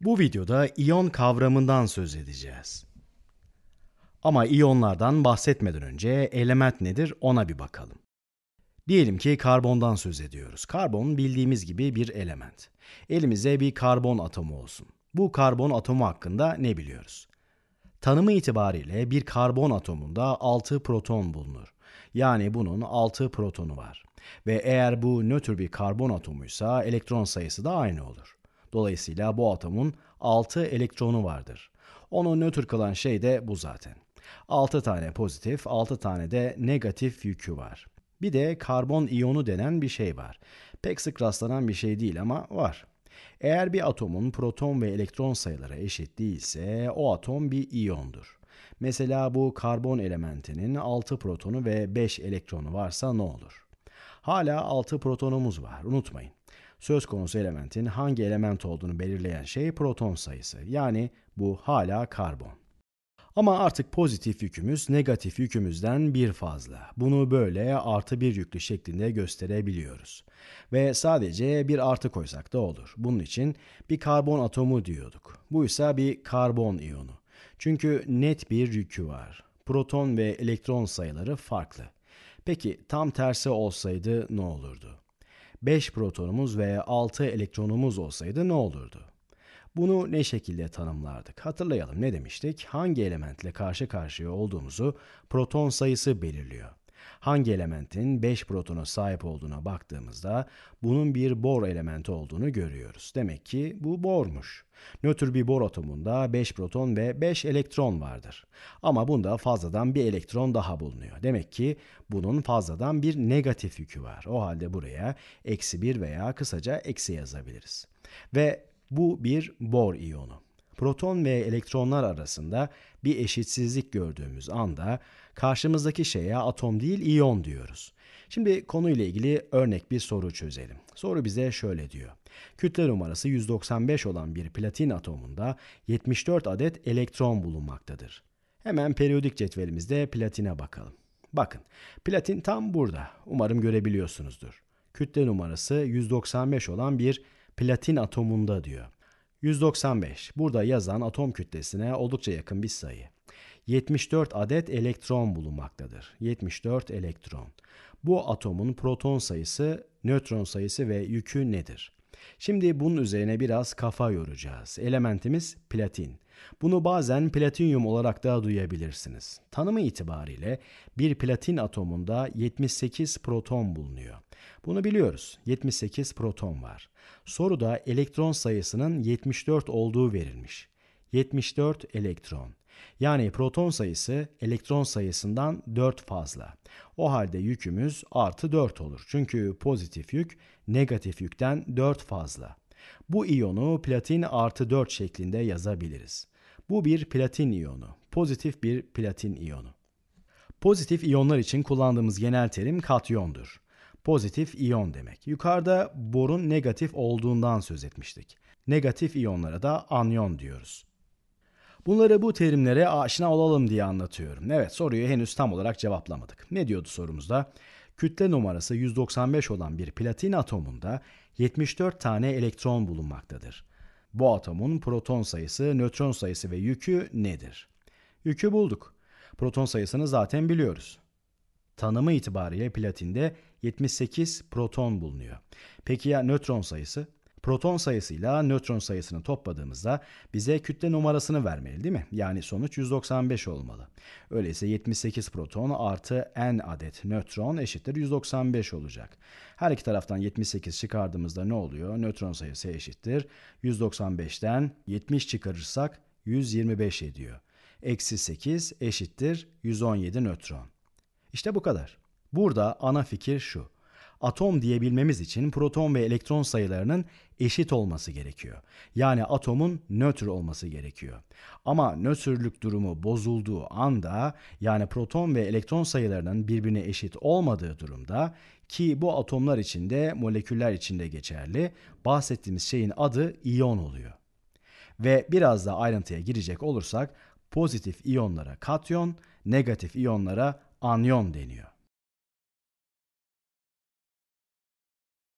Bu videoda iyon kavramından söz edeceğiz. Ama iyonlardan bahsetmeden önce element nedir ona bir bakalım. Diyelim ki karbondan söz ediyoruz. Karbon bildiğimiz gibi bir element. Elimize bir karbon atomu olsun. Bu karbon atomu hakkında ne biliyoruz? Tanımı itibariyle bir karbon atomunda 6 proton bulunur. Yani bunun 6 protonu var. Ve eğer bu nötr bir karbon atomuysa elektron sayısı da aynı olur. Dolayısıyla bu atomun 6 elektronu vardır. Onu nötr kılan şey de bu zaten. 6 tane pozitif, 6 tane de negatif yükü var. Bir de karbon iyonu denen bir şey var. Pek sık rastlanan bir şey değil ama var. Eğer bir atomun proton ve elektron sayıları eşit değilse o atom bir iyondur. Mesela bu karbon elementinin 6 protonu ve 5 elektronu varsa ne olur? Hala 6 protonumuz var unutmayın. Söz konusu elementin hangi element olduğunu belirleyen şey proton sayısı. Yani bu hala karbon. Ama artık pozitif yükümüz negatif yükümüzden bir fazla. Bunu böyle artı bir yüklü şeklinde gösterebiliyoruz. Ve sadece bir artı koysak da olur. Bunun için bir karbon atomu diyorduk. Bu ise bir karbon iyonu. Çünkü net bir yükü var. Proton ve elektron sayıları farklı. Peki tam tersi olsaydı ne olurdu? 5 protonumuz ve 6 elektronumuz olsaydı ne olurdu? Bunu ne şekilde tanımlardık? Hatırlayalım ne demiştik? Hangi elementle karşı karşıya olduğumuzu proton sayısı belirliyor. Hangi elementin 5 protona sahip olduğuna baktığımızda bunun bir bor elementi olduğunu görüyoruz. Demek ki bu bormuş. Nötr bir bor atomunda 5 proton ve 5 elektron vardır. Ama bunda fazladan bir elektron daha bulunuyor. Demek ki bunun fazladan bir negatif yükü var. O halde buraya eksi 1 veya kısaca eksi yazabiliriz. Ve bu bir bor iyonu. Proton ve elektronlar arasında bir eşitsizlik gördüğümüz anda Karşımızdaki şeye atom değil iyon diyoruz. Şimdi konuyla ilgili örnek bir soru çözelim. Soru bize şöyle diyor. Kütle numarası 195 olan bir platin atomunda 74 adet elektron bulunmaktadır. Hemen periyodik cetvelimizde platine bakalım. Bakın, platin tam burada. Umarım görebiliyorsunuzdur. Kütle numarası 195 olan bir platin atomunda diyor. 195. Burada yazan atom kütlesine oldukça yakın bir sayı. 74 adet elektron bulunmaktadır. 74 elektron. Bu atomun proton sayısı, nötron sayısı ve yükü nedir? Şimdi bunun üzerine biraz kafa yoracağız. Elementimiz platin. Bunu bazen platinyum olarak da duyabilirsiniz. Tanımı itibariyle bir platin atomunda 78 proton bulunuyor. Bunu biliyoruz. 78 proton var. Soruda elektron sayısının 74 olduğu verilmiş. 74 elektron. Yani proton sayısı elektron sayısından 4 fazla. O halde yükümüz artı 4 olur. Çünkü pozitif yük negatif yükten 4 fazla. Bu iyonu platin artı 4 şeklinde yazabiliriz. Bu bir platin iyonu. Pozitif bir platin iyonu. Pozitif iyonlar için kullandığımız genel terim katyondur. Pozitif iyon demek. Yukarıda borun negatif olduğundan söz etmiştik. Negatif iyonlara da anyon diyoruz. Bunları bu terimlere aşina olalım diye anlatıyorum. Evet soruyu henüz tam olarak cevaplamadık. Ne diyordu sorumuzda? Kütle numarası 195 olan bir platin atomunda 74 tane elektron bulunmaktadır. Bu atomun proton sayısı, nötron sayısı ve yükü nedir? Yükü bulduk. Proton sayısını zaten biliyoruz. Tanımı itibariyle platinde 78 proton bulunuyor. Peki ya nötron sayısı? proton sayısıyla nötron sayısını topladığımızda bize kütle numarasını vermeli değil mi? Yani sonuç 195 olmalı. Öyleyse 78 proton artı n adet nötron eşittir 195 olacak. Her iki taraftan 78 çıkardığımızda ne oluyor? Nötron sayısı eşittir. 195'ten 70 çıkarırsak 125 ediyor. Eksi 8 eşittir 117 nötron. İşte bu kadar. Burada ana fikir şu atom diyebilmemiz için proton ve elektron sayılarının eşit olması gerekiyor. Yani atomun nötr olması gerekiyor. Ama nötrlük durumu bozulduğu anda yani proton ve elektron sayılarının birbirine eşit olmadığı durumda ki bu atomlar içinde moleküller içinde geçerli bahsettiğimiz şeyin adı iyon oluyor. Ve biraz da ayrıntıya girecek olursak pozitif iyonlara katyon, negatif iyonlara anyon deniyor.